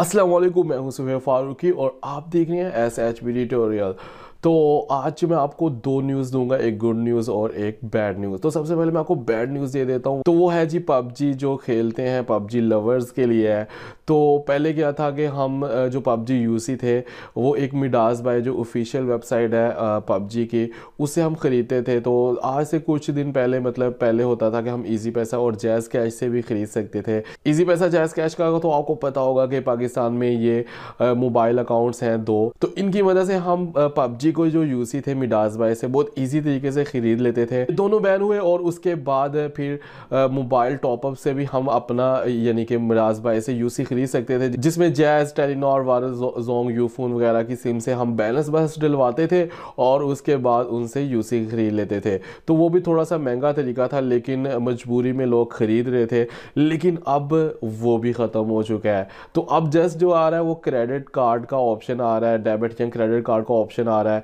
असलम मैं हूँ सुबह फारूकी और आप देख रहे हैं एस एच बी ट्यूटोरियल तो आज मैं आपको दो न्यूज़ दूंगा एक गुड न्यूज़ और एक बैड न्यूज़ तो सबसे पहले मैं आपको बैड न्यूज़ दे देता हूँ तो वो है जी पबजी जो खेलते हैं पबजी लवर्स के लिए है तो पहले क्या था कि हम जो पबजी यूसी थे वो एक मिडास बाय जो ऑफिशियल वेबसाइट है पबजी की उससे हम ख़रीदते थे तो आज से कुछ दिन पहले मतलब पहले होता था कि हम ईजी पैसा और जैज़ कैश से भी ख़रीद सकते थे ईजी पैसा जैज़ कैश का तो आपको पता होगा कि पाकिस्तान में ये मोबाइल अकाउंट्स हैं दो तो इनकी वजह से हम पबजी को जो यूसी थे मिडास बाय से बहुत ईजी तरीके से ख़रीद लेते थे दोनों बैन हुए और उसके बाद फिर मोबाइल टॉपअप से भी हम अपना यानी कि मिडास बाय से यूसी ख़रीद सकते थे जिसमें जैज़ टेलीनॉर वार जोंग यूफोन वगैरह की सिम से हम बैलेंस बस डलवाते थे और उसके बाद उनसे यूसी ख़रीद लेते थे तो वो भी थोड़ा सा महंगा तरीका था लेकिन मजबूरी में लोग ख़रीद रहे थे लेकिन अब वो भी ख़त्म हो चुका है तो अब जस्ट जो आ रहा है वो क्रेडिट कार्ड का ऑप्शन आ रहा है डेबिट या क्रेडिट कार्ड का ऑप्शन आ रहा है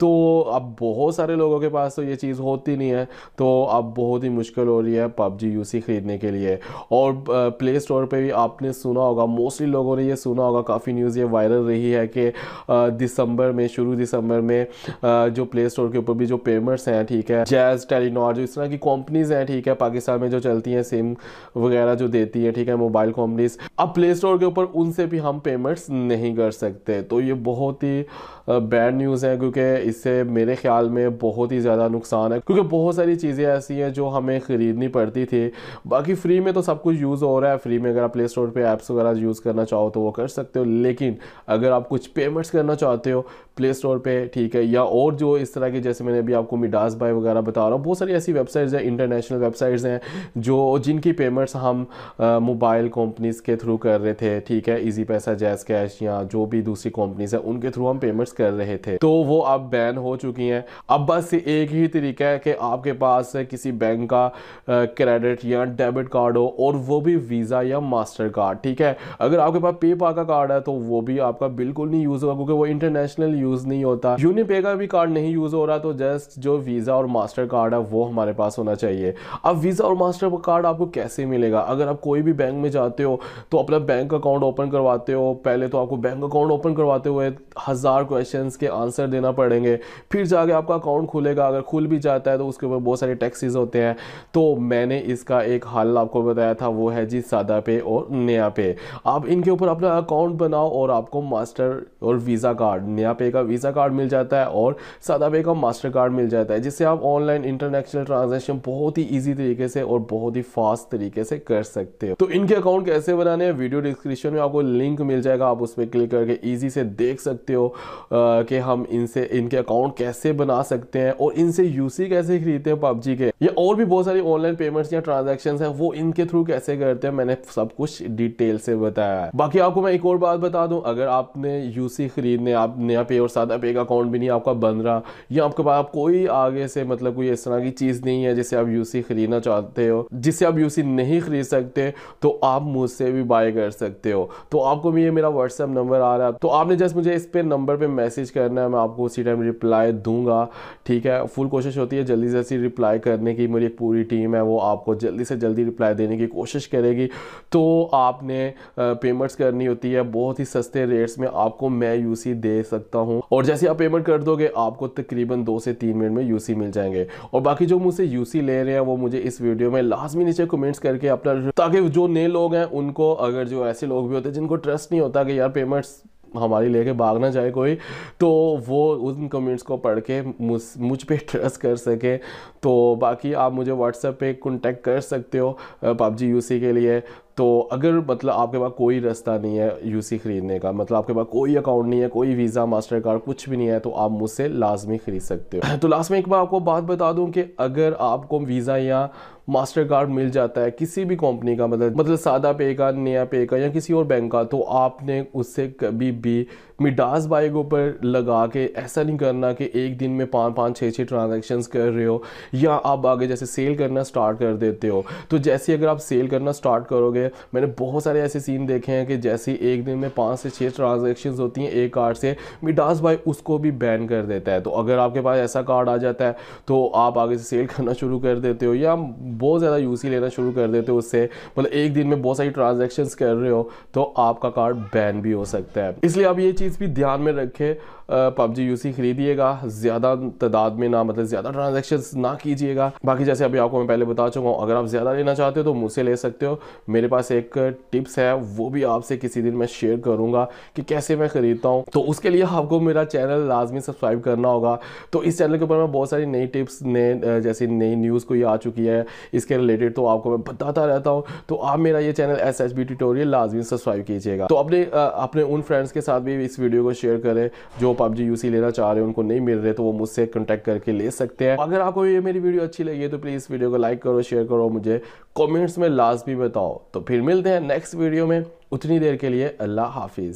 तो अब बहुत सारे लोगों के पास तो ये चीज़ होती नहीं है तो अब बहुत ही मुश्किल हो रही है पबजी यू ख़रीदने के लिए और प्ले स्टोर पर भी आपने सुना होगा मोस्टली लोगों ने ये सुना होगा काफ़ी न्यूज़ ये वायरल रही है कि दिसंबर में शुरू दिसंबर में जो प्ले स्टोर के ऊपर भी जो पेमेंट्स हैं ठीक है जैज़ टेलीनॉर जो इस तरह की कंपनीज़ हैं ठीक है पाकिस्तान में जो चलती हैं सिम वगैरह जो देती है ठीक है मोबाइल कंपनीज अब प्ले स्टोर के ऊपर उनसे भी हम पेमेंट्स नहीं कर सकते तो ये बहुत ही बैड न्यूज़ है क्योंकि इससे मेरे ख्याल में बहुत ही ज़्यादा नुकसान है क्योंकि बहुत सारी चीज़ें ऐसी हैं जो हमें ख़रीदनी पड़ती थी बाकी फ्री में तो सब कुछ यूज़ हो रहा है फ्री में अगर आप प्ले स्टोर पर ऐप्स वगैरह यूज़ करना चाहो तो वो कर सकते हो लेकिन अगर आप कुछ पेमेंट्स करना चाहते हो प्ले स्टोर पर ठीक है या और जो इस तरह की जैसे मैंने अभी आपको मिडास बाय वगैरह बता रहा हूँ बहुत सारी ऐसी वेबसाइट्स हैं इंटरनेशनल वेबसाइट्स हैं जो जिनकी पेमेंट्स हम मोबाइल कंपनीज़ के थ्रू कर रहे थे ठीक है ईजी पैसा जैस कैश या जो भी दूसरी कंपनीज है उनके थ्रू हम पेमेंट्स कर रहे थे तो वो अब बैन हो चुकी हैं अब बस एक ही तरीका है कि आपके पास किसी बैंक का क्रेडिट या डेबिट कार्ड हो और वो भी वीज़ा या मास्टर कार्ड ठीक है अगर आपके पास पे का कार्ड है तो वो भी आपका बिल्कुल नहीं यूज़ होगा क्योंकि वो इंटरनेशनल यूज़ नहीं होता यूनिपे का भी कार्ड नहीं यूज़ हो रहा तो जस्ट जो वीज़ा और मास्टर कार्ड है वो हमारे पास होना चाहिए अब वीज़ा और मास्टर कार्ड आपको कैसे मिलेगा अगर आप कोई भी बैंक में जाते हो तो अपना बैंक अकाउंट ओपन करवाते हो पहले तो आपको बैंक अकाउंट ओपन करवाते हुए हज़ार क्वेश्चन के आंसर देना पड़ेंगे करेंगे फिर जाके आपका अकाउंट खुलेगा अगर खुल भी जाता है तो उसके ऊपर बहुत सारे टैक्सेस होते हैं तो मैंने इसका एक हल आपको बताया था वो है जी सादा पे और नया पे आप इनके ऊपर अपना अकाउंट बनाओ और आपको मास्टर और वीज़ा कार्ड नया पे का वीज़ा कार्ड मिल जाता है और सादा पे का मास्टर कार्ड मिल जाता है जिससे आप ऑनलाइन इंटरनेशनल ट्रांजेक्शन बहुत ही ईजी तरीके से और बहुत ही फास्ट तरीके से कर सकते हो तो इनके अकाउंट कैसे बनाने हैं वीडियो डिस्क्रिप्शन में आपको लिंक मिल जाएगा आप उस पर क्लिक करके ईजी से देख सकते हो कि हम इनसे इनके के अकाउंट कैसे बना सकते हैं और इनसे यूसी कैसे खरीदते हैं पबजी के या और भी बहुत सारी ऑनलाइन पेमेंट्स या ट्रांजेक्शन है वो इनके थ्रू कैसे करते हैं मैंने सब कुछ डिटेल से बताया है बाकी आपको मैं एक और बात बता दूं अगर आपने यूसी खरीदने आप नया पे और सादा पे का अकाउंट भी नहीं आपका बन रहा या आपके पास आप कोई आगे से मतलब कोई इस तरह की चीज़ नहीं है जिसे आप यूसी खरीदना चाहते हो जिसे आप यूसी नहीं खरीद सकते तो आप मुझसे भी बाय कर सकते हो तो आपको ये मेरा व्हाट्सएप नंबर आ रहा है तो आपने जस्ट मुझे इस पे नंबर पे मैसेज करना है मैं आपको उसी टाइम रिप्लाई दूंगा ठीक है फुल कोशिश होती है जल्दी से जल्दी रिप्लाई करने की मेरी एक पूरी टीम है वो आपको जल्दी से जल्दी रिप्लाई देने की कोशिश करेगी तो आपने पेमेंट्स करनी होती है बहुत ही सस्ते रेट्स में आपको मैं यूसी दे सकता हूँ और जैसे आप पेमेंट कर दोगे आपको तकरीबन दो से तीन मिनट में यूसी मिल जाएंगे और बाकी जो मुझसे यूसी ले रहे हैं वो मुझे इस वीडियो में लाजमी नीचे कमेंट्स करके अपना ताकि जो नए लोग हैं उनको अगर जो ऐसे लोग भी होते हैं जिनको ट्रस्ट नहीं होता कि यार पेमेंट्स हमारी लेके भागना चाहे कोई तो वो उन कमेंट्स को पढ़ के मुझ मुझ पर ट्रस्ट कर सके तो बाकी आप मुझे व्हाट्सएप पे कॉन्टेक्ट कर सकते हो पबजी यूसी के लिए तो अगर मतलब आपके पास कोई रास्ता नहीं है यूसी ख़रीदने का मतलब आपके पास कोई अकाउंट नहीं है कोई वीज़ा मास्टर कार्ड कुछ भी नहीं है तो आप मुझसे लाजमी ख़रीद सकते हो तो लास्ट में एक बार आपको बात बता दूं कि अगर आपको वीज़ा या मास्टर कार्ड मिल जाता है किसी भी कंपनी का मतलब मतलब सादा पे का नया पे का या किसी और बैंक का तो आपने उससे कभी भी मिडास बाइक ऊपर लगा के ऐसा नहीं करना कि एक दिन में पाँच पाँच छः छः ट्रांजेक्शन कर रहे हो या आप आगे जैसे सेल करना स्टार्ट कर देते हो तो जैसे अगर आप सेल करना स्टार्ट करोगे है मैंने बहुत सारे ऐसे सीन देखे हैं कि जैसे एक दिन में पाँच से छः ट्रांजेक्शन होती हैं एक कार्ड से मिडास भाई उसको भी बैन कर देता है तो अगर आपके पास ऐसा कार्ड आ जाता है तो आप आगे से सेल करना शुरू कर देते हो या बहुत ज़्यादा यूज लेना शुरू कर देते हो उससे मतलब एक दिन में बहुत सारी ट्रांजेक्शन कर रहे हो तो आपका कार्ड बैन भी हो सकता है इसलिए आप ये चीज़ भी ध्यान में रखें पबजी यूसी खरीदिएगा ज़्यादा तादाद में ना मतलब ज़्यादा ट्रांजेक्शन ना कीजिएगा बाकी जैसे अभी आपको मैं पहले बता चुका हूँ अगर आप ज़्यादा लेना चाहते हो तो मुझसे ले सकते हो मेरे पास एक टिप्स है वो भी आपसे किसी दिन मैं शेयर करूँगा कि कैसे मैं ख़रीदता हूँ तो उसके लिए आपको मेरा चैनल लाजमी सब्सक्राइब करना होगा तो इस चैनल के ऊपर मैं बहुत सारी नई टिप्स नए जैसे नई न्यूज़ कोई आ चुकी है इसके रिलेटेड तो आपको मैं बताता रहता हूँ तो आप मेरा ये channel S S B tutorial लाजमी सब्सक्राइब कीजिएगा तो अपने अपने उन फ्रेंड्स के साथ भी इस वीडियो को शेयर करें जो पबजी यूसी लेना चाह रहे हैं उनको नहीं मिल रहे तो वो मुझसे कॉन्टेक्ट करके ले सकते हैं अगर आपको ये मेरी वीडियो अच्छी लगी है तो प्लीज़ वीडियो को लाइक करो शेयर करो मुझे कॉमेंट्स में लाजमी बताओ तो फिर मिलते हैं नेक्स्ट वीडियो में उतनी देर के लिए अल्लाह हाफिज़